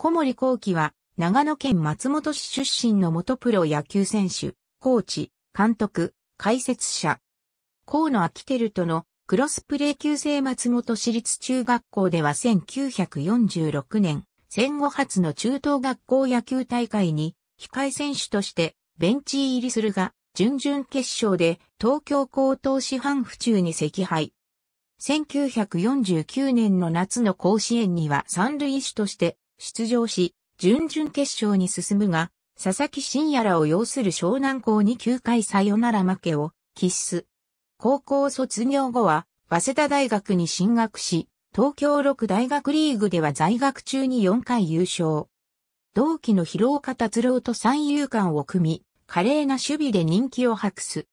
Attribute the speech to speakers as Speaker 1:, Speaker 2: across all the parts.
Speaker 1: 小森幸輝は、長野県松本市出身の元プロ野球選手、コーチ、監督、解説者。河野昭輝とのクロスプレー級制松本市立中学校では1946年、戦後初の中等学校野球大会に、控え選手としてベンチ入りするが、準々決勝で東京高等師範府中に惜敗。1949年の夏の甲子園には三塁手として出場し、準々決勝に進むが、佐々木真也らを擁する湘南校に9回サヨナラ負けを喫す。高校卒業後は、早稲田大学に進学し、東京六大学リーグでは在学中に4回優勝。同期の広岡達郎と三遊間を組み、華麗な守備で人気を博す。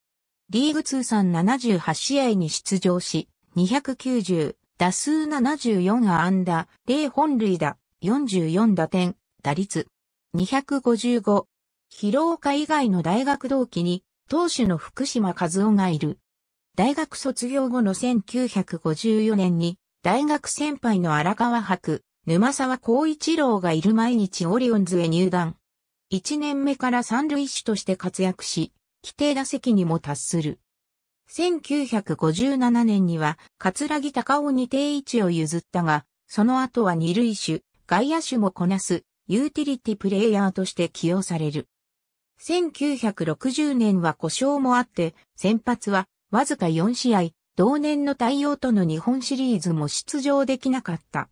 Speaker 1: リーグ通算78試合に出場し、290、打数74アンダー、0本塁打、44打点、打率、255。広岡以外の大学同期に、当主の福島和夫がいる。大学卒業後の1954年に、大学先輩の荒川博、沼沢光一郎がいる毎日オリオンズへ入団。1年目から三塁手として活躍し、規定打席にも達する。1957年には、桂木隆夫に定位置を譲ったが、その後は二塁手、外野手もこなすユーティリティプレイヤーとして起用される。1960年は故障もあって、先発はわずか4試合、同年の対応との日本シリーズも出場できなかった。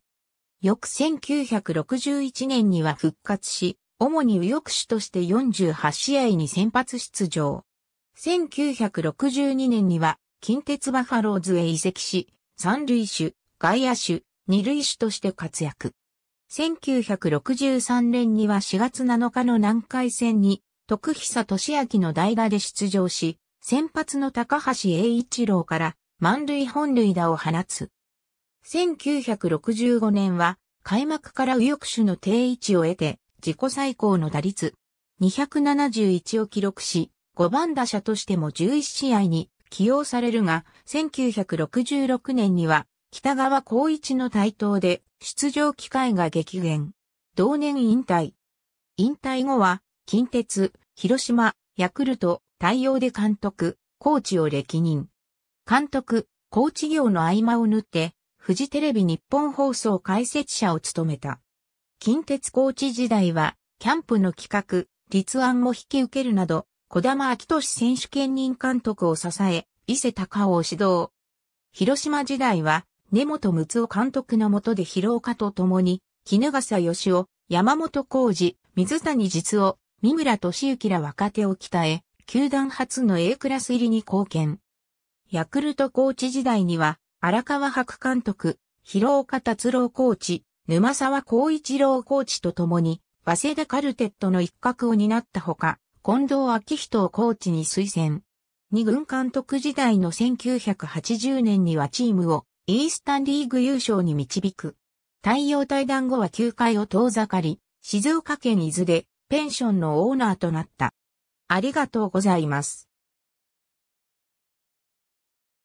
Speaker 1: 翌1961年には復活し、主に右翼手として48試合に先発出場。1962年には近鉄バファローズへ移籍し、三塁手、外野手、二塁手として活躍。1963年には4月7日の南海戦に、徳久俊明の代打で出場し、先発の高橋栄一郎から満塁本塁打を放つ。1965年は開幕から右翼手の定位置を得て自己最高の打率271を記録し、5番打者としても11試合に起用されるが、1966年には北川光一の台頭で出場機会が激減。同年引退。引退後は、近鉄、広島、ヤクルト、対応で監督、コーチを歴任。監督、コーチ業の合間を縫って、フジテレビ日本放送解説者を務めた。近鉄コーチ時代は、キャンプの企画、立案も引き受けるなど、小玉明俊選手兼任監督を支え、伊勢隆夫を指導。広島時代は、根本睦夫監督の下で広岡と共に、絹笠義夫、山本浩二、水谷実夫、三村敏之ら若手を鍛え、球団初の A クラス入りに貢献。ヤクルトコーチ時代には、荒川博監督、広岡達郎コーチ、沼沢光一郎コーチと共に、早稲田カルテットの一角を担ったほか、近藤昭人をコーチに推薦。二軍監督時代の1980年にはチームをイースタンリーグ優勝に導く。太陽対談後は球界を遠ざかり、静岡県伊豆でペンションのオーナーとなった。ありがとうございます。